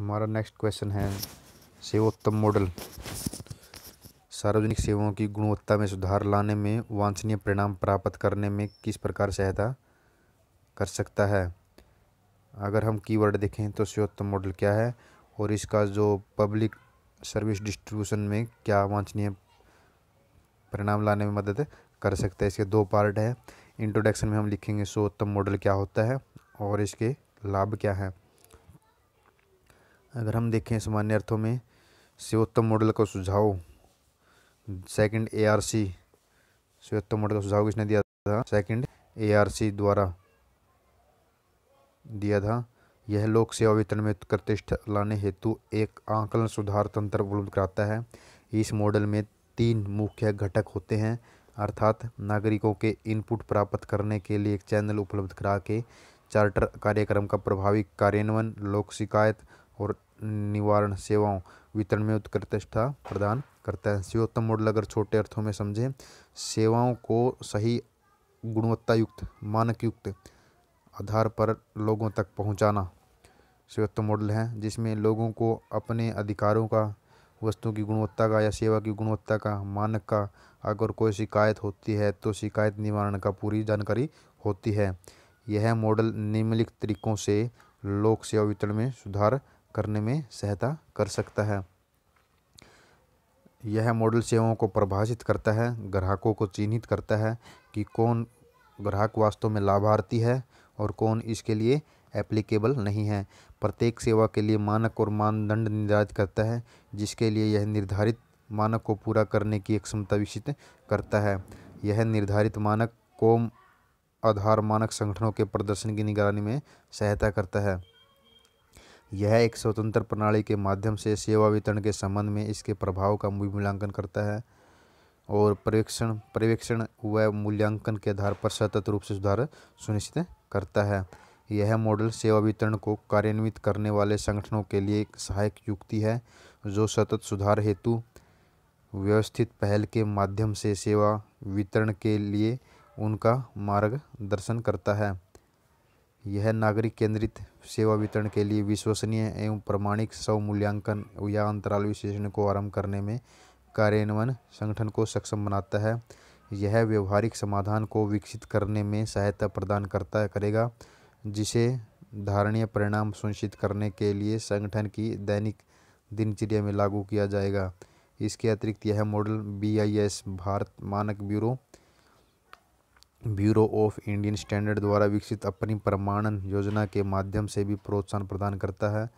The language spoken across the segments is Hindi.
हमारा नेक्स्ट क्वेश्चन है सेवोत्तम मॉडल सार्वजनिक सेवाओं की गुणवत्ता में सुधार लाने में वांछनीय परिणाम प्राप्त करने में किस प्रकार सहायता कर सकता है अगर हम कीवर्ड देखें तो सेवोत्तम मॉडल क्या है और इसका जो पब्लिक सर्विस डिस्ट्रीब्यूशन में क्या वांछनीय परिणाम लाने में मदद कर सकता है इसके दो पार्ट हैं इंट्रोडक्शन में हम लिखेंगे सेवोत्तम मॉडल क्या होता है और इसके लाभ क्या हैं अगर हम देखें सामान्य अर्थों में सर्वोत्तम मॉडल का सुझाव सेकंड एआरसी सर्वोत्तम मॉडल का सुझाव किसने दिया था सेकंड एआरसी द्वारा दिया था यह लोक सेवा वितरण में प्रतिष्ठा लाने हेतु एक आंकलन सुधार तंत्र उपलब्ध कराता है इस मॉडल में तीन मुख्य घटक होते हैं अर्थात नागरिकों के इनपुट प्राप्त करने के लिए एक चैनल उपलब्ध करा के चार्टर कार्यक्रम का प्रभावी कार्यान्वयन लोक शिकायत और निवारण सेवाओं वितरण में उत्कृष्टता प्रदान करता है सेवोत्तम मॉडल अगर छोटे अर्थों में समझें सेवाओं को सही मानक युक्त आधार पर लोगों तक पहुंचाना सर्वोत्तम मॉडल है जिसमें लोगों को अपने अधिकारों का वस्तुओं की गुणवत्ता का या सेवा की गुणवत्ता का मानक का अगर कोई शिकायत होती है तो शिकायत निवारण का पूरी जानकारी होती है यह मॉडल निम्नलिखित तरीकों से लोक सेवा वितरण में सुधार करने में सहायता कर सकता है यह मॉडल सेवाओं को परिभाषित करता है ग्राहकों को चिन्हित करता है कि कौन ग्राहक वास्तव में लाभार्थी है और कौन इसके लिए एप्लीकेबल नहीं है प्रत्येक सेवा के लिए मानक और मानदंड निर्धारित करता है जिसके लिए यह निर्धारित मानक को पूरा करने की एक क्षमता विकसित करता है यह निर्धारित मानक कोम आधार मानक संगठनों के प्रदर्शन की निगरानी में सहायता करता है यह एक स्वतंत्र प्रणाली के माध्यम से सेवा वितरण के संबंध में इसके प्रभाव का मूल्यांकन करता है और पर्यवेक्षण पर्यवेक्षण व मूल्यांकन के आधार पर सतत रूप से सुधार सुनिश्चित करता है यह मॉडल सेवा वितरण को कार्यान्वित करने वाले संगठनों के लिए एक सहायक युक्ति है जो सतत सुधार हेतु व्यवस्थित पहल के माध्यम से सेवा वितरण के लिए उनका मार्गदर्शन करता है यह नागरिक केंद्रित सेवा वितरण के लिए विश्वसनीय एवं प्रमाणिक स्वमूल्यांकन या अंतराल विश्लेषण को आरंभ करने में कार्यान्वयन संगठन को सक्षम बनाता है यह व्यवहारिक समाधान को विकसित करने में सहायता प्रदान करता करेगा जिसे धारणीय परिणाम सुनिश्चित करने के लिए संगठन की दैनिक दिनचर्या में लागू किया जाएगा इसके अतिरिक्त यह मॉडल बी भारत मानक bureau bureau of Indian standard द्वारा विकसित अपनी प्रमाणन योजना के माध्यम से भी प्रोत्साहन प्रदान करता है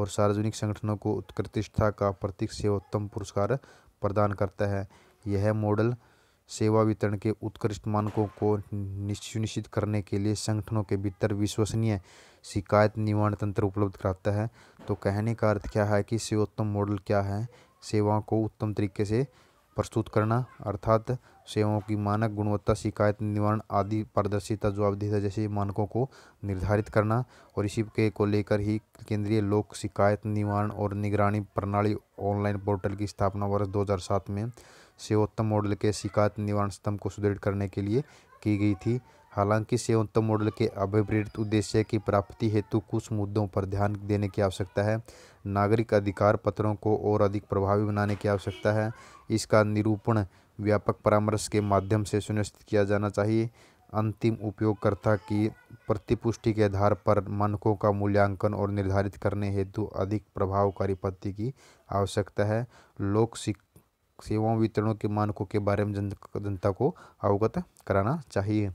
और सार्वजनिक संगठनों को उत्कृष्टता का प्रतीक सेवोत्तम पुरस्कार प्रदान करता है यह मॉडल सेवा वितरण के उत्कृष्ट मानकों को सुनिश्चित करने के लिए संगठनों के भीतर विश्वसनीय शिकायत निवारण तंत्र उपलब्ध कराता है तो कहने का अर्थ क्या है कि सेवोत्तम मॉडल क्या है सेवाओं को उत्तम तरीके से प्रस्तुत करना अर्थात सेवाओं की मानक गुणवत्ता शिकायत निवारण आदि पारदर्शिता जवाबदेहता जैसे मानकों को निर्धारित करना और इसी के को लेकर ही केंद्रीय लोक शिकायत निवारण और निगरानी प्रणाली ऑनलाइन पोर्टल की स्थापना वर्ष 2007 में सेवोत्तम मॉडल के शिकायत निवारण स्तंभ को सुदृढ़ करने के लिए की गई थी हालांकि सेवनतम मॉडल के अभिवृद्ध उद्देश्य की प्राप्ति हेतु कुछ मुद्दों पर ध्यान देने की आवश्यकता है नागरिक अधिकार पत्रों को और अधिक प्रभावी बनाने की आवश्यकता है इसका निरूपण व्यापक परामर्श के माध्यम से सुनिश्चित किया जाना चाहिए अंतिम उपयोगकर्ता की प्रतिपुष्टि के आधार पर मानकों का मूल्यांकन और निर्धारित करने हेतु अधिक प्रभावकारी पद्धति की आवश्यकता है लोक सेवाओं वितरणों के मानकों के बारे में जनता को अवगत कराना चाहिए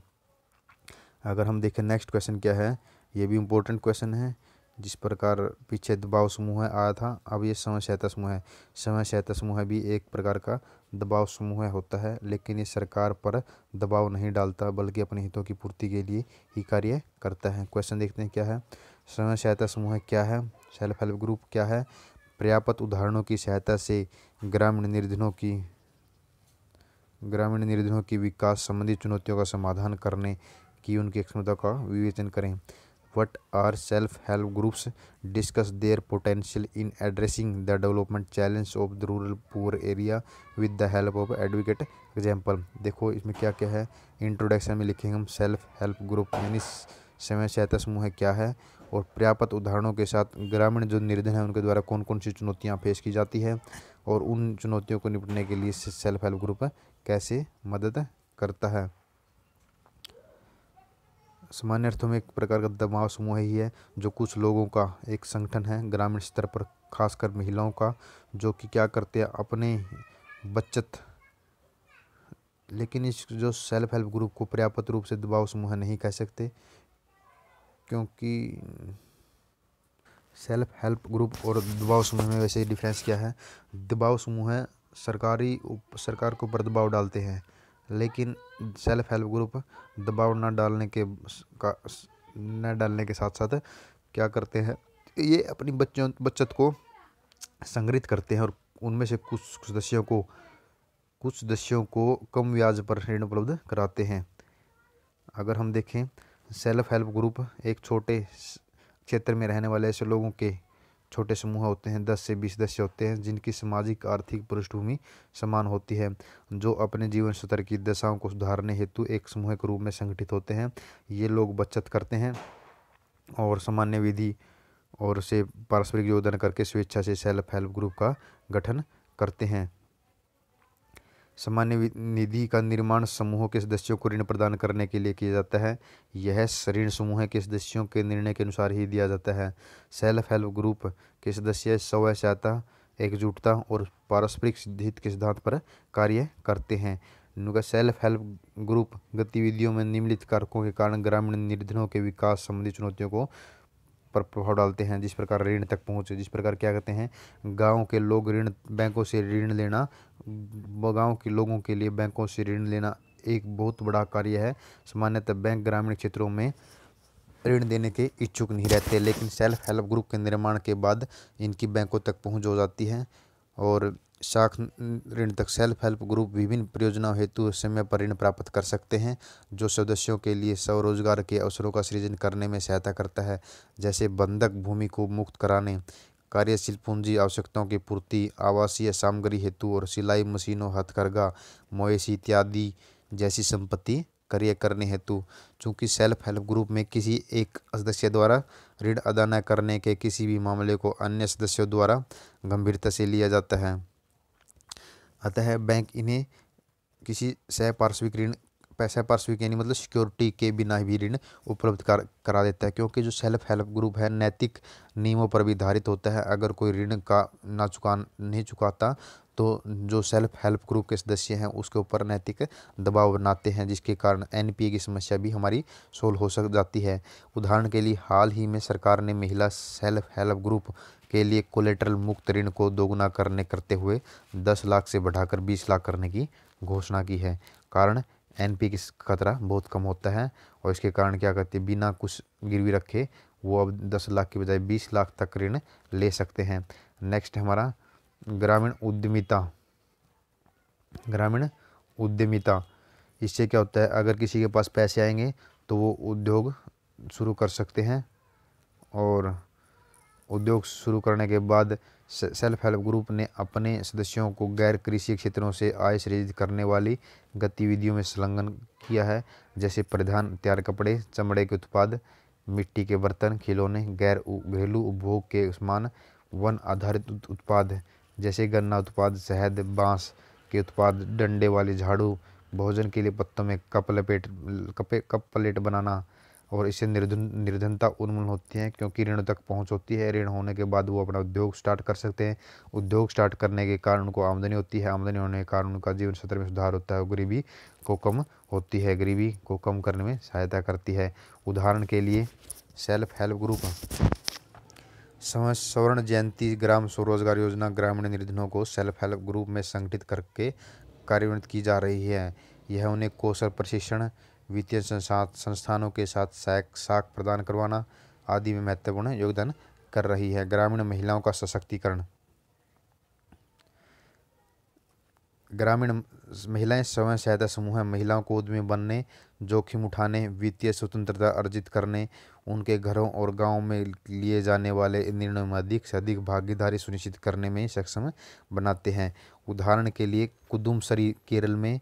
अगर हम देखें नेक्स्ट क्वेश्चन क्या है ये भी इम्पोर्टेंट क्वेश्चन है जिस प्रकार पीछे दबाव समूह आया था अब ये समय सहायता समूह है समय सहायता समूह भी एक प्रकार का दबाव समूह होता है लेकिन ये सरकार पर दबाव नहीं डालता बल्कि अपने हितों की पूर्ति के लिए ही कार्य करता है क्वेश्चन देखते हैं क्या है स्वयं सहायता समूह क्या है सेल्फ हेल्प ग्रुप क्या है पर्याप्त उदाहरणों की सहायता से ग्रामीण निर्धनों की ग्रामीण निर्धनों की विकास संबंधी चुनौतियों का समाधान करने की उनकी क्षमता का विवेचन करें what are self help groups discuss their potential in addressing the development challenge of the rural poor area with the help of advocate example देखो इसमें क्या क्या है इंट्रोडक्शन में लिखेंगे हम सेल्फ हेल्प ग्रुप यानी समय सहायता समूह क्या है और पर्याप्त उदाहरणों के साथ ग्रामीण जो निर्धन है उनके द्वारा कौन कौन सी चुनौतियाँ फेस की जाती है और उन चुनौतियों को निपटने के लिए सेल्फ हेल्प ग्रुप कैसे मदद करता है सामान्य अर्थों में एक प्रकार का दबाव समूह ही है जो कुछ लोगों का एक संगठन है ग्रामीण स्तर पर खासकर महिलाओं का जो कि क्या करते हैं अपने बचत लेकिन इस जो सेल्फ हेल्प ग्रुप को पर्याप्त रूप से दबाव समूह नहीं कह सकते क्योंकि सेल्फ हेल्प ग्रुप और दबाव समूह में वैसे ही डिफरेंस क्या है दबाव समूह सरकारी सरकार के ऊपर दबाव डालते हैं लेकिन सेल्फ हेल्प ग्रुप दबाव न डालने के का न डालने के साथ साथ क्या करते हैं ये अपनी बच्चों बचत को संग्रहित करते हैं और उनमें से कुछ सदस्यों को कुछ सदस्यों को कम ब्याज पर ऋण उपलब्ध कराते हैं अगर हम देखें सेल्फ हेल्प ग्रुप एक छोटे क्षेत्र में रहने वाले ऐसे लोगों के छोटे समूह होते हैं दस से बीस सदस्य होते हैं जिनकी सामाजिक आर्थिक पृष्ठभूमि समान होती है जो अपने जीवन स्तर की दशाओं को सुधारने हेतु एक समूह के रूप में संगठित होते हैं ये लोग बचत करते हैं और सामान्य विधि और से पारस्परिक योगदान करके स्वेच्छा से सेल्फ हेल्प ग्रुप का गठन करते हैं सामान्य निधि का निर्माण समूहों के सदस्यों को ऋण प्रदान करने के लिए किया जाता है यह ऋण समूह के सदस्यों के निर्णय के अनुसार ही दिया जाता है सेल्फ हेल्प ग्रुप के सदस्य स्वयं सहायता एकजुटता और पारस्परिक हित के सिद्धांत पर कार्य करते हैं उनका सेल्फ हेल्प ग्रुप गतिविधियों में निम्नलिखित कारकों के कारण ग्रामीण निर्धनों के विकास संबंधी चुनौतियों को पर प्रभाव डालते हैं जिस प्रकार ऋण तक पहुँचे जिस प्रकार क्या कहते हैं गाँव के लोग ऋण बैंकों से ऋण लेना गाँव के लोगों के लिए बैंकों से ऋण लेना एक बहुत बड़ा कार्य है सामान्यतः बैंक ग्रामीण क्षेत्रों में ऋण देने के इच्छुक नहीं रहते लेकिन सेल्फ हेल्प ग्रुप के निर्माण के बाद इनकी बैंकों तक पहुंच हो जाती है और शाख ऋण तक सेल्फ हेल्प ग्रुप विभिन्न परियोजनाओं हेतु समय पर ऋण प्राप्त कर सकते हैं जो सदस्यों के लिए स्वरोजगार के अवसरों का सृजन करने में सहायता करता है जैसे बंधक भूमि को मुक्त कराने कार्यशील पूंजी आवश्यकताओं की पूर्ति आवासीय सामग्री हेतु और सिलाई मशीनों हथकरघा मवेशी इत्यादि जैसी संपत्ति क्रय करने हेतु चूंकि सेल्फ हेल्प ग्रुप में किसी एक सदस्य द्वारा ऋण अदा न करने के किसी भी मामले को अन्य सदस्यों द्वारा गंभीरता से लिया जाता है अतः बैंक इन्हें किसी सह पार्श्विक ऋण पैसा पार्श्विक यानी मतलब सिक्योरिटी के बिना भी ऋण उपलब्ध कर, करा देता है क्योंकि जो सेल्फ हेल्प ग्रुप है नैतिक नियमों पर भी आधारित होता है अगर कोई ऋण का ना चुका नहीं चुकाता तो जो सेल्फ हेल्प ग्रुप के सदस्य हैं उसके ऊपर नैतिक दबाव बनाते हैं जिसके कारण एन की समस्या भी हमारी सोल्व हो सक जाती है उदाहरण के लिए हाल ही में सरकार ने महिला सेल्फ हेल्प ग्रुप के लिए कोलेट्रल मुक्त ऋण को दोगुना करने करते हुए 10 लाख से बढ़ाकर 20 लाख करने की घोषणा की है कारण एन पी का खतरा बहुत कम होता है और इसके कारण क्या करती है बिना कुछ गिरवी रखे वो अब दस लाख की बजाय बीस लाख तक ऋण ले सकते हैं नेक्स्ट हमारा ग्रामीण उद्यमिता ग्रामीण उद्यमिता इससे क्या होता है अगर किसी के पास पैसे आएंगे तो वो उद्योग शुरू कर सकते हैं और उद्योग शुरू करने के बाद सेल्फ हेल्प ग्रुप ने अपने सदस्यों को गैर कृषि क्षेत्रों से आय सृजित करने वाली गतिविधियों में संलग्न किया है जैसे परिधान तैयार कपड़े चमड़े के उत्पाद मिट्टी के बर्तन खिलौने गैर घरेलू उपभोग के समान वन आधारित उत्पाद जैसे गन्ना उत्पाद शहद बांस के उत्पाद डंडे वाले झाड़ू भोजन के लिए पत्तों में कप लपेट कप प्लेट बनाना और इससे निर्धन निर्धनता उन्मूलन होती है क्योंकि ऋण तक पहुंच होती है ऋण होने के बाद वो अपना उद्योग स्टार्ट कर सकते हैं उद्योग स्टार्ट करने के कारण उनको आमदनी होती है आमदनी होने के कारण उनका जीवन स्तर में सुधार होता है और गरीबी को कम होती है गरीबी को कम करने में सहायता करती है उदाहरण के लिए सेल्फ हेल्प ग्रुप स्वर्ण जयंती ग्राम स्वरोजगार योजना ग्रामीण निर्धनों को सेल्फ हेल्प ग्रुप में संगठित करके कार्यान्वित की जा रही है यह उन्हें कौशल प्रशिक्षण वित्तीय संस्थानों के साथ सहायक साख प्रदान करवाना आदि में महत्वपूर्ण योगदान कर रही है ग्रामीण महिलाओं का सशक्तिकरण ग्रामीण महिलाएं स्वयं सहायता समूह है महिलाओं को उद्यमी बनने जोखिम उठाने वित्तीय स्वतंत्रता अर्जित करने उनके घरों और गांवों में लिए जाने वाले निर्णयों में अधिक से अधिक भागीदारी सुनिश्चित करने में सक्षम बनाते हैं उदाहरण के लिए कुदुमसरी केरल में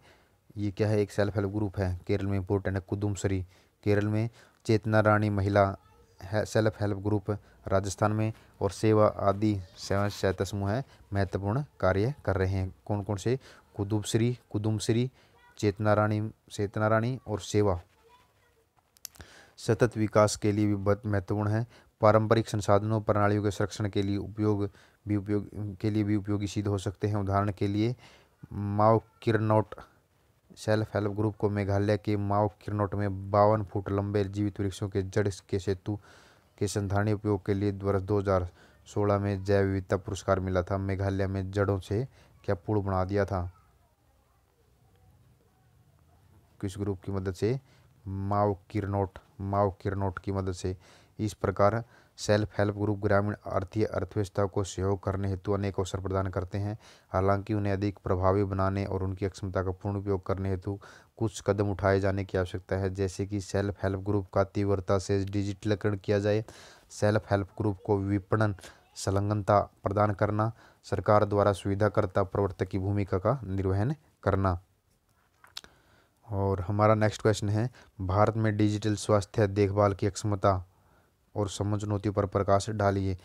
ये क्या है एक सेल्फ हेल्प ग्रुप है केरल में इम्पोर्टेंट है कुदुमसरी केरल में चेतना रानी महिला है सेल्फ हेल्प ग्रुप राजस्थान में और सेवा आदि सेवा सहायता समूह है महत्वपूर्ण कार्य कर रहे हैं कौन कौन से कुदुमश्री कुदुमश्री चेतना रानी चेतना रानी और सेवा सतत विकास के लिए भी बहुत महत्वपूर्ण है पारंपरिक संसाधनों प्रणालियों के संरक्षण के लिए उपयोग भी उपयोग के लिए भी उपयोगी सिद्ध हो सकते हैं उदाहरण के लिए माओ किरनौट सेल्फ हेल्प ग्रुप को मेघालय के माओ किरनोट में बावन फुट लंबे जीवित वृक्षों के जड़ के सेतु के संधारणीय उपयोग के लिए वर्ष सोलह में जैव विविधता पुरस्कार मिला था मेघालय में जड़ों से क्या पुल बना दिया था किस ग्रुप की मदद से माओ किरनोट माओ किरनोट की मदद से इस प्रकार सेल्फ हेल्प ग्रुप ग्रामीण आर्थिक अर्थव्यवस्था को सहयोग करने हेतु अनेक अवसर प्रदान करते हैं हालांकि उन्हें अधिक प्रभावी बनाने और उनकी अक्षमता का पूर्ण उपयोग करने हेतु कुछ कदम उठाए जाने की आवश्यकता है जैसे कि सेल्फ हेल्प ग्रुप का तीव्रता से डिजिटलीकरण किया जाए सेल्फ हेल्प ग्रुप को विपणन संलग्नता प्रदान करना सरकार द्वारा सुविधाकर्ता प्रवर्तक की भूमिका का निर्वहन करना और हमारा नेक्स्ट क्वेश्चन है भारत में डिजिटल स्वास्थ्य देखभाल की अक्षमता और समझ चुनौतियों पर प्रकाश डालिए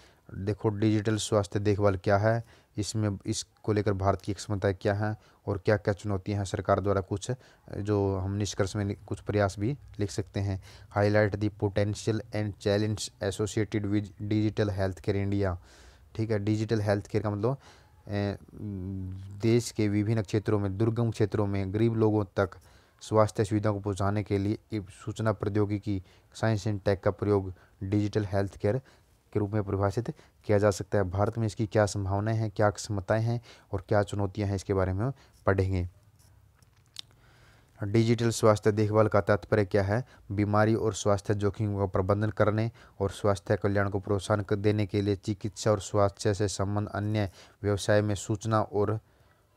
देखो डिजिटल स्वास्थ्य देखभाल क्या है इसमें इसको लेकर भारत की क्षमताएँ क्या हैं और क्या क्या चुनौतियाँ हैं सरकार द्वारा कुछ जो हम निष्कर्ष में कुछ प्रयास भी लिख सकते हैं highlight the potential and challenge associated with digital health care India ठीक है डिजिटल हेल्थ केयर का मतलब देश के विभिन्न क्षेत्रों में दुर्गम क्षेत्रों में गरीब लोगों तक स्वास्थ्य सुविधाओं को पहुँचाने के लिए सूचना प्रौद्योगिकी साइंस एंड टेक का प्रयोग डिजिटल हेल्थ केयर के रूप में परिभाषित किया जा सकता है भारत में इसकी क्या संभावनाएं हैं क्या क्षमताएं हैं और क्या चुनौतियां हैं इसके बारे में पढ़ेंगे डिजिटल स्वास्थ्य देखभाल का तात्पर्य क्या है बीमारी और स्वास्थ्य जोखिम का प्रबंधन करने और स्वास्थ्य कल्याण को प्रोत्साहन देने के लिए चिकित्सा और स्वास्थ्य से संबंध अन्य व्यवसाय में सूचना और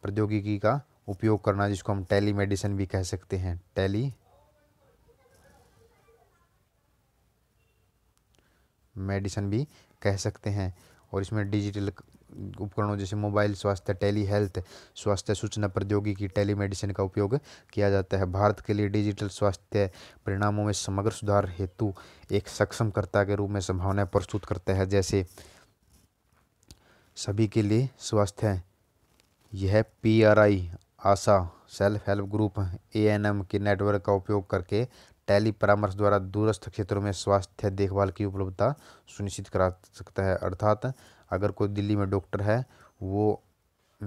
प्रौद्योगिकी का उपयोग करना जिसको हम टेली मेडिसिन भी कह सकते हैं टेली मेडिसन भी कह सकते हैं और इसमें डिजिटल उपकरणों जैसे मोबाइल स्वास्थ्य टेली हेल्थ स्वास्थ्य सूचना प्रौद्योगिकी टेली मेडिसिन का उपयोग किया जाता है भारत के लिए डिजिटल स्वास्थ्य परिणामों में समग्र सुधार हेतु एक सक्षमकर्ता के रूप में संभावनाएं प्रस्तुत करता है जैसे सभी के लिए स्वास्थ्य यह P R I ASHA self help group A N M के नेटवर्क का उपयोग करके टेली परामर्श द्वारा दूरस्थ क्षेत्रों में स्वास्थ्य देखभाल की उपलब्धता सुनिश्चित करा सकता है अर्थात अगर कोई दिल्ली में डॉक्टर है वो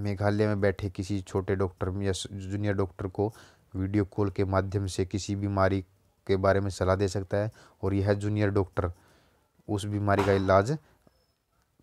मेघालय में बैठे किसी छोटे डॉक्टर या जूनियर डॉक्टर को वीडियो कॉल के माध्यम से किसी बीमारी के बारे में सलाह दे सकता है और यह जूनियर डॉक्टर उस बीमारी का इलाज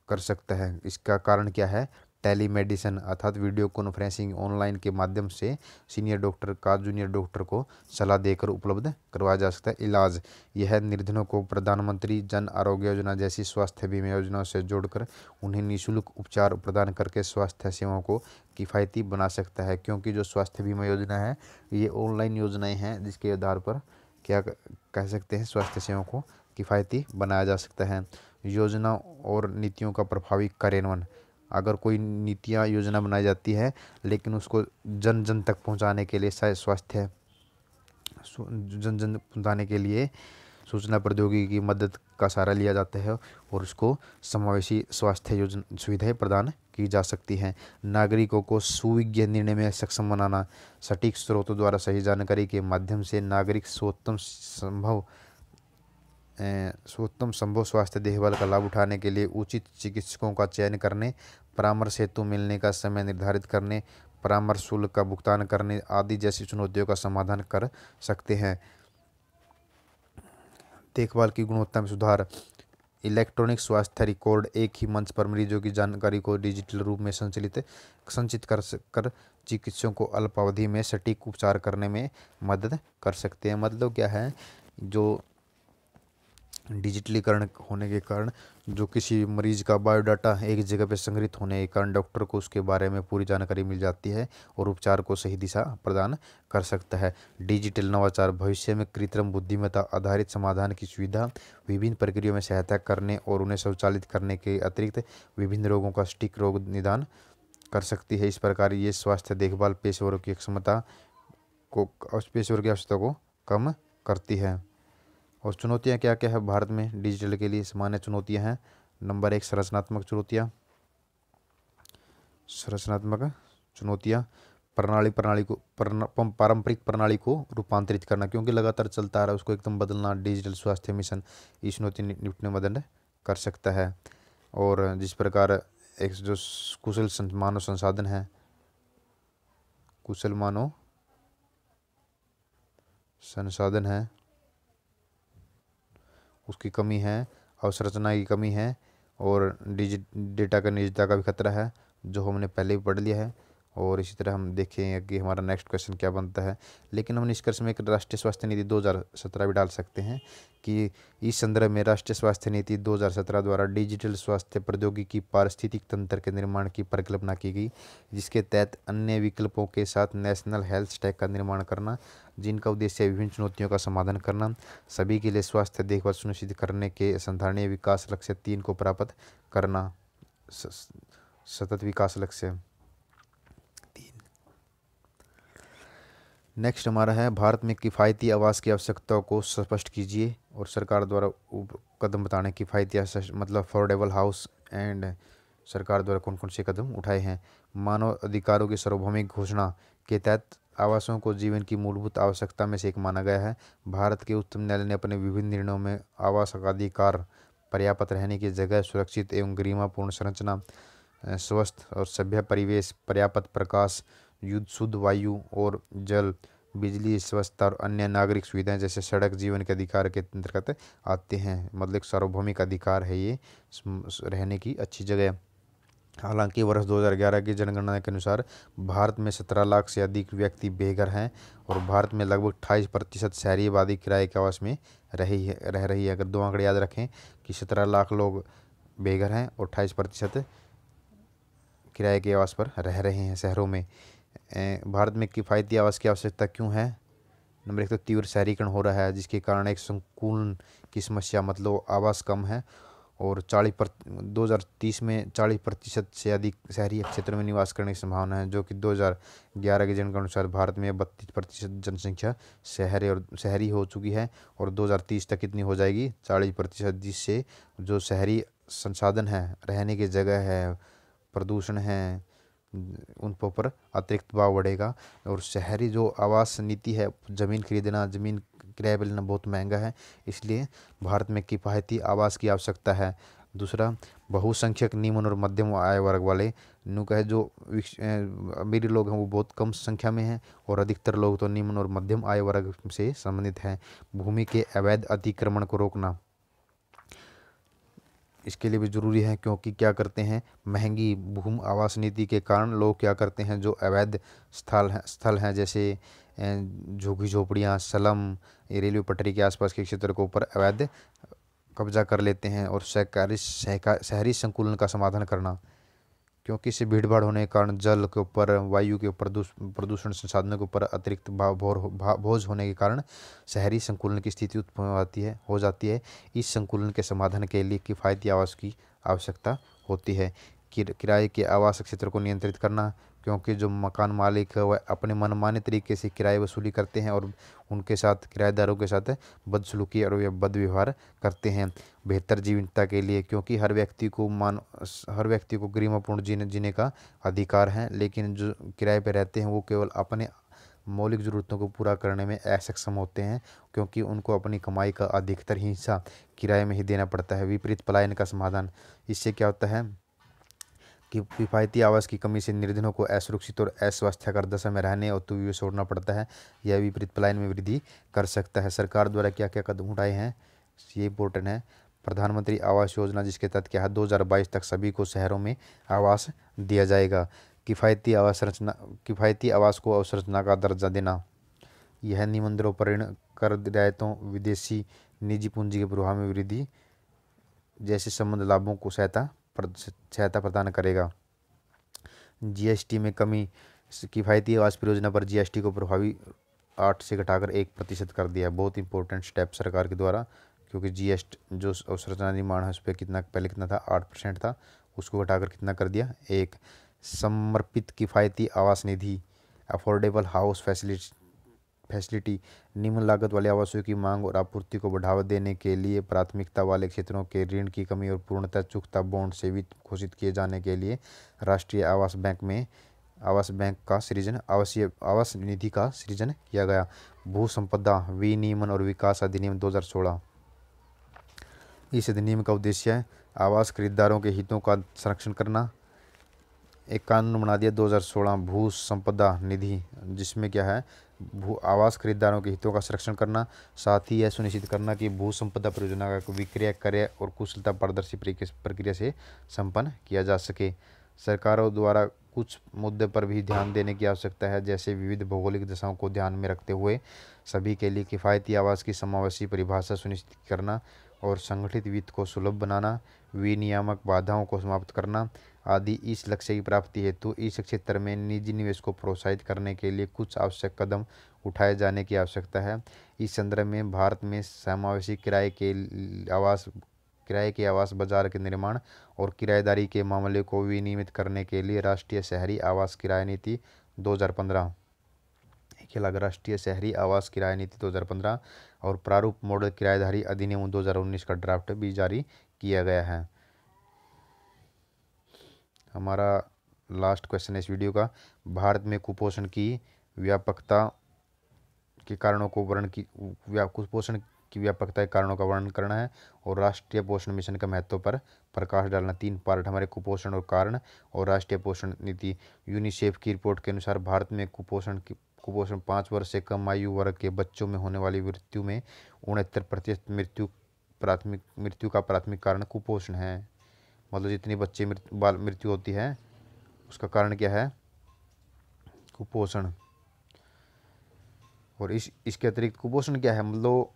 कर सकता है इसका कारण क्या है टेलीमेडिसन अर्थात वीडियो कॉन्फ्रेंसिंग ऑनलाइन के माध्यम से सीनियर डॉक्टर का जूनियर डॉक्टर को सलाह देकर उपलब्ध करवाया जा सकता है इलाज यह निर्धनों को प्रधानमंत्री जन आरोग्य योजना जैसी स्वास्थ्य बीमा योजनाओं से जोड़कर उन्हें निःशुल्क उपचार प्रदान करके स्वास्थ्य सेवाओं को किफ़ायती बना सकता है क्योंकि जो स्वास्थ्य बीमा योजना है ये ऑनलाइन योजनाएँ हैं जिसके आधार पर क्या कह सकते हैं स्वास्थ्य सेवाओं को किफ़ायती बनाया जा सकता है योजना और नीतियों का प्रभावी कार्यान्वयन अगर कोई नीतियाँ योजना बनाई जाती है लेकिन उसको जन जन तक पहुँचाने के लिए स्वास्थ्य जन जन पहुँचाने के लिए सूचना प्रौद्योगिकी की मदद का सहारा लिया जाता है और उसको समावेशी स्वास्थ्य योजना सुविधाएं प्रदान की जा सकती हैं नागरिकों को सुविज्ञ निर्णय में सक्षम बनाना सटीक स्रोतों द्वारा सही जानकारी के माध्यम से नागरिक सर्वोत्तम संभव सर्वोत्तम संभव स्वास्थ्य देखभाल का लाभ उठाने के लिए उचित चिकित्सकों का चयन करने परामर्श हेतु मिलने का समय निर्धारित करने परामर्श शुल्क का भुगतान करने आदि जैसी चुनौतियों का समाधान कर सकते हैं देखभाल की गुणवत्ता में सुधार इलेक्ट्रॉनिक स्वास्थ्य रिकॉर्ड एक ही मंच पर मरीजों की जानकारी को डिजिटल रूप में संचलित संचित कर कर चिकित्सकों को अल्पावधि में सटीक उपचार करने में मदद कर सकते हैं मतलब क्या है जो डिजिटलीकरण होने के कारण जो किसी मरीज का बायोडाटा एक जगह पर संग्रहित होने के कारण डॉक्टर को उसके बारे में पूरी जानकारी मिल जाती है और उपचार को सही दिशा प्रदान कर सकता है डिजिटल नवाचार भविष्य में कृत्रिम बुद्धिमत्ता आधारित समाधान की सुविधा विभिन्न प्रक्रियाओं में सहायता करने और उन्हें स्वचालित करने के अतिरिक्त विभिन्न रोगों का स्टिक रोग निदान कर सकती है इस प्रकार ये स्वास्थ्य देखभाल पेशेवरों की क्षमता को पेशेवर की आवश्यकता को कम करती है और चुनौतियाँ क्या क्या है भारत में डिजिटल के लिए सामान्य चुनौतियाँ हैं नंबर एक संरचनात्मक चुनौतियाँ संरचनात्मक चुनौतियाँ प्रणाली प्रणाली को पारंपरिक प्रणाली को रूपांतरित करना क्योंकि लगातार चलता आ रहा है उसको एकदम बदलना डिजिटल स्वास्थ्य मिशन इस चुनौती निपटने में मदद कर सकता है और जिस प्रकार एक जो कुशल मानव संसाधन है कुशल मानव संसाधन है उसकी कमी है अवसंरचना की कमी है और डिजिट डेटा का निजता का भी खतरा है जो हमने पहले भी पढ़ लिया है और इसी तरह हम देखें कि हमारा नेक्स्ट क्वेश्चन क्या बनता है लेकिन हम निष्कर्ष में एक राष्ट्रीय स्वास्थ्य नीति 2017 भी डाल सकते हैं कि इस संदर्भ में राष्ट्रीय स्वास्थ्य नीति 2017 द्वारा डिजिटल स्वास्थ्य प्रौद्योगिकी पारिस्थितिक तंत्र के निर्माण की परिकल्पना की गई जिसके तहत अन्य विकल्पों के साथ नेशनल हेल्थ स्टैक का निर्माण करना जिनका उद्देश्य विभिन्न चुनौतियों का समाधान करना सभी के लिए स्वास्थ्य देखभाल सुनिश्चित करने के संधारणीय विकास लक्ष्य तीन को प्राप्त करना सतत विकास लक्ष्य नेक्स्ट हमारा है भारत में किफ़ायती आवास की आवश्यकता को स्पष्ट कीजिए और सरकार द्वारा कदम बताने किफ़ायती मतलब अफोर्डेबल हाउस एंड सरकार द्वारा कौन कौन से कदम उठाए हैं मानव अधिकारों की सार्वभौमिक घोषणा के तहत आवासों को जीवन की मूलभूत आवश्यकता में से एक माना गया है भारत के उच्चतम न्यायालय ने अपने विभिन्न निर्णयों में आवास अधिकार पर्याप्त रहने की जगह सुरक्षित एवं गरिमापूर्ण संरचना स्वस्थ और सभ्य परिवेश पर्याप्त प्रकाश युद्ध शुद्ध वायु और जल बिजली स्वच्छता और अन्य नागरिक सुविधाएं जैसे सड़क जीवन के अधिकार के अंतर्गत आते हैं मतलब सार्वभौमिक अधिकार है ये रहने की अच्छी जगह हालांकि वर्ष 2011 की जनगणना के अनुसार भारत में 17 लाख से अधिक व्यक्ति बेघर हैं और भारत में लगभग अट्ठाईस प्रतिशत शहरी आबादी किराए के आवास में रही है रह रही है अगर दो आंकड़े याद रखें कि 17 लाख लोग बेघर हैं और अट्ठाईस प्रतिशत किराए के आवास पर रह रहे हैं शहरों में भारत में किफ़ायती आवास की आवश्यकता क्यों है नंबर एक तो तीव्र शहरीकरण हो रहा है जिसके कारण एक संकुलन की समस्या मतलब आवास कम है और चालीस पर दो हज़ार तीस में चालीस प्रतिशत से अधिक शहरी क्षेत्र में निवास करने की संभावना है जो कि दो हज़ार ग्यारह के जन के अनुसार भारत में बत्तीस प्रतिशत जनसंख्या शहरी और शहरी हो चुकी है और दो हज़ार तीस तक कितनी हो जाएगी चालीस प्रतिशत जिससे जो शहरी संसाधन है रहने की जगह है प्रदूषण है उन पर ऊपर अतिरिक्त भाव बढ़ेगा और शहरी जो आवास नीति है ज़मीन खरीदना ज़मीन किराया लेना बहुत महंगा है इसलिए भारत में किफ़ायती आवास की आवश्यकता है दूसरा बहुसंख्यक निम्न और मध्यम आय वर्ग वाले नुक है जो अमीर लोग हैं वो बहुत कम संख्या में हैं और अधिकतर लोग तो निम्न और मध्यम आय वर्ग से संबंधित हैं भूमि के अवैध अतिक्रमण को रोकना इसके लिए भी ज़रूरी है क्योंकि क्या करते हैं महंगी भूमि आवास नीति के कारण लोग क्या करते हैं जो अवैध स्थल हैं स्थल हैं जैसे झुग्गी झोपड़ियाँ सलम रेलवे पटरी के आसपास के क्षेत्र के ऊपर अवैध कब्जा कर लेते हैं और सहकारी सहकार शहरी संकुलन का समाधान करना क्योंकि इससे भीड़ भाड़ होने के कारण जल के ऊपर वायु के ऊपर प्रदूषण संसाधनों के ऊपर अतिरिक्त भोज होने के कारण शहरी संकुलन की स्थिति उत्पन्न होती है हो जाती है इस संकुलन के समाधान के लिए किफ़ायती आवास की आवश्यकता होती है किराए के आवास क्षेत्र को नियंत्रित करना क्योंकि जो मकान मालिक है वह अपने मनमाने तरीके से किराए वसूली करते हैं और उनके साथ किराएदारों के साथ बदसलूकी और बदव्यवहार करते हैं बेहतर जीवनता के लिए क्योंकि हर व्यक्ति को मान हर व्यक्ति को गरिमापूर्ण जीने जीने का अधिकार है लेकिन जो किराए पर रहते हैं वो केवल अपने मौलिक ज़रूरतों को पूरा करने में असक्षम होते हैं क्योंकि उनको अपनी कमाई का अधिकतर हिस्सा किराए में ही देना पड़ता है विपरीत पलायन का समाधान इससे क्या होता है कि किफ़ायती आवास की कमी से निर्धनों को असुरक्षित और अस्वास्थ्यकर दशा में रहने और तुव्य तो छोड़ना पड़ता है यह विपरीत पलायन में वृद्धि कर सकता है सरकार द्वारा क्या क्या कदम उठाए हैं ये इंपॉर्टेंट है प्रधानमंत्री आवास योजना जिसके तहत क्या है बाईस तक सभी को शहरों में आवास दिया जाएगा किफ़ायती आवास रचना किफ़ायती आवास को अवसंरचना का दर्जा देना यह निमंत्रों पर ऋण कर रियायतों विदेशी निजी पूंजी के प्रभाव में वृद्धि जैसे संबंध लाभों को सहायता सहायता प्रदान करेगा जीएसटी में कमी किफ़ायती आवास परियोजना पर जीएसटी को प्रभावी आठ से घटाकर एक प्रतिशत कर दिया है बहुत इंपॉर्टेंट स्टेप सरकार के द्वारा क्योंकि जीएसटी जो अवसरचना निर्माण है उस पर कितना पहले कितना था आठ परसेंट था उसको घटाकर कितना कर दिया एक समर्पित किफ़ायती आवास निधि अफोर्डेबल हाउस फैसिलिटी फैसिलिटी निम्न लागत वाले आवासों की मांग और आपूर्ति को बढ़ावा देने के लिए प्राथमिकता वाले क्षेत्रों के ऋण की कमी और पूर्णतः चुकता बॉन्ड से सेवित घोषित किए जाने के लिए राष्ट्रीय आवास बैंक में आवास बैंक का सृजन आवासीय आवास निधि का सृजन किया गया भू संपदा विनियमन और विकास अधिनियम 2016 इस अधिनियम का उद्देश्य आवास खरीदारों के हितों का संरक्षण करना एक कानून बना दिया 2016 भू संपदा निधि जिसमें क्या है भू आवास खरीदारों के हितों का संरक्षण करना साथ ही यह सुनिश्चित करना कि भू संपदा परियोजना का विक्रय कार्य और कुशलता पारदर्शी प्रक्रिया से संपन्न किया जा सके सरकारों द्वारा कुछ मुद्दे पर भी ध्यान देने की आवश्यकता है जैसे विविध भौगोलिक दशाओं को ध्यान में रखते हुए सभी के लिए किफ़ायती आवास की समावेशी परिभाषा सुनिश्चित करना और संगठित वित्त को सुलभ बनाना विनियामक बाधाओं को समाप्त करना आदि इस लक्ष्य की प्राप्ति हेतु इस क्षेत्र में निजी निवेश को प्रोत्साहित करने के लिए कुछ आवश्यक कदम उठाए जाने की आवश्यकता है इस संदर्भ में भारत में समावेशी किराए के आवास किराए के आवास बाजार के निर्माण और किराएदारी के मामले को विनियमित करने के लिए राष्ट्रीय शहरी आवास किराया नीति 2015 हज़ार अलावा राष्ट्रीय शहरी आवास किराया नीति 2015 और प्रारूप मॉडल किराएदारी अधिनियम 2019 का ड्राफ्ट भी जारी किया गया है हमारा लास्ट क्वेश्चन है इस वीडियो का भारत में कुपोषण की व्यापकता के कारणों को वर्णन की कुपोषण की व्यापकता के कारणों का वर्णन करना है और राष्ट्रीय पोषण मिशन के महत्व पर प्रकाश डालना तीन पार्ट हमारे कुपोषण और कारण और राष्ट्रीय पोषण नीति यूनिसेफ की रिपोर्ट के अनुसार भारत में कुपोषण की कुपोषण पाँच वर्ष से कम आयु वर्ग के बच्चों में होने वाली मृत्यु में उनहत्तर प्रतिशत मृत्यु प्राथमिक मृत्यु का प्राथमिक कारण कुपोषण है मतलब जितनी बच्चे मृत्यु बाल मृत्यु होती है उसका कारण क्या है कुपोषण और इस इसके अतिरिक्त कुपोषण क्या है मतलब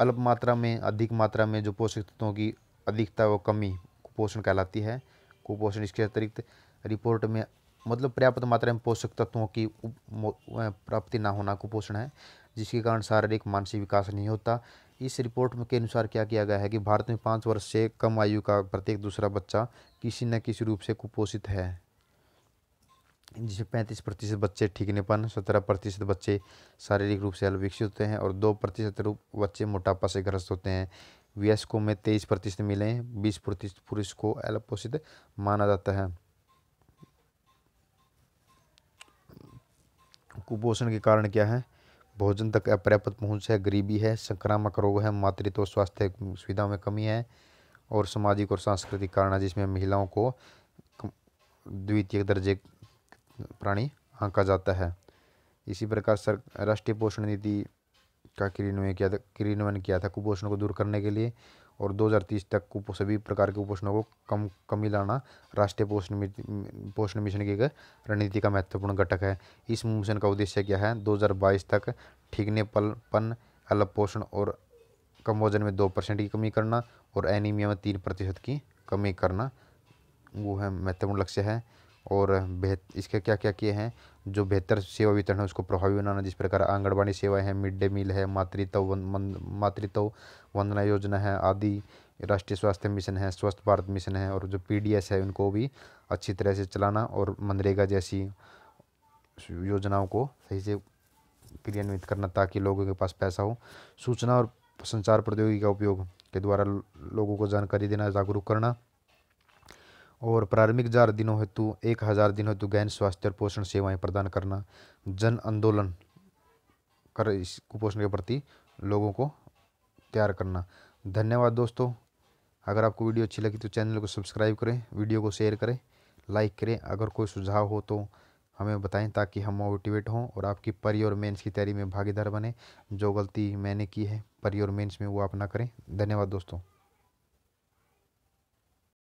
अल्प मात्रा में अधिक मात्रा में जो पोषक तत्वों की अधिकता व कमी कुपोषण कहलाती है कुपोषण इसके अतिरिक्त रिपोर्ट में मतलब पर्याप्त मात्रा में पोषक तत्वों की प्राप्ति ना होना कुपोषण है जिसके कारण शारीरिक मानसिक विकास नहीं होता इस रिपोर्ट के अनुसार क्या किया गया है कि भारत में पाँच वर्ष से कम आयु का प्रत्येक दूसरा बच्चा किसी न किसी रूप से कुपोषित है जिसे पैंतीस प्रतिशत बच्चे ठीकनेपन सत्रह प्रतिशत बच्चे शारीरिक रूप से अलविकसित होते हैं और दो प्रतिशत रूप बच्चे मोटापा से ग्रस्त होते हैं वयस्कों में तेईस प्रतिशत मिले बीस प्रतिशत पुरुष को अल्पोषित माना जाता है कुपोषण के कारण क्या है भोजन तक अपर्याप्त पहुँच है गरीबी है संक्रामक रोग है मातृत्व स्वास्थ्य सुविधाओं में कमी है और सामाजिक और सांस्कृतिक कारण है जिसमें महिलाओं को द्वितीय दर्जे प्राणी आंका जाता है इसी प्रकार सर राष्ट्रीय पोषण नीति का क्रियान्वयन किया था क्रियान्वयन किया था कुपोषण को दूर करने के लिए और 2030 तक कुपो सभी प्रकार के कुपोषणों को कम कमी लाना राष्ट्रीय पोषण पोषण मिशन की एक रणनीति का महत्वपूर्ण घटक है इस मिशन का उद्देश्य क्या है 2022 तक ठीकने पल पन अल्प पोषण और कम वजन में दो परसेंट की कमी करना और एनीमिया में तीन प्रतिशत की कमी करना वो है महत्वपूर्ण लक्ष्य है और बेहत इसके क्या क्या किए हैं जो बेहतर सेवा वितरण है उसको प्रभावी बनाना जिस प्रकार आंगनबाड़ी सेवाएं हैं मिड डे मील है मातृत्व मातृत्व वंदना योजना है आदि राष्ट्रीय स्वास्थ्य मिशन है स्वस्थ भारत मिशन है और जो पी है उनको भी अच्छी तरह से चलाना और मनरेगा जैसी योजनाओं को सही से क्रियान्वित करना ताकि लोगों के पास पैसा हो सूचना और संचार प्रौद्योगिकी का उपयोग के द्वारा लोगों को जानकारी देना जागरूक करना और प्रारंभिक हजार दिनों हेतु एक हज़ार दिन हेतु गहन स्वास्थ्य और पोषण सेवाएं प्रदान करना जन आंदोलन कर इस कुपोषण के प्रति लोगों को तैयार करना धन्यवाद दोस्तों अगर आपको वीडियो अच्छी लगी तो चैनल को सब्सक्राइब करें वीडियो को शेयर करें लाइक करें अगर कोई सुझाव हो तो हमें बताएं ताकि हम मोटिवेट हों और आपकी परी और मेंस की तैयारी में भागीदार बने जो गलती मैंने की है परी और मेंस में वो आप ना करें धन्यवाद दोस्तों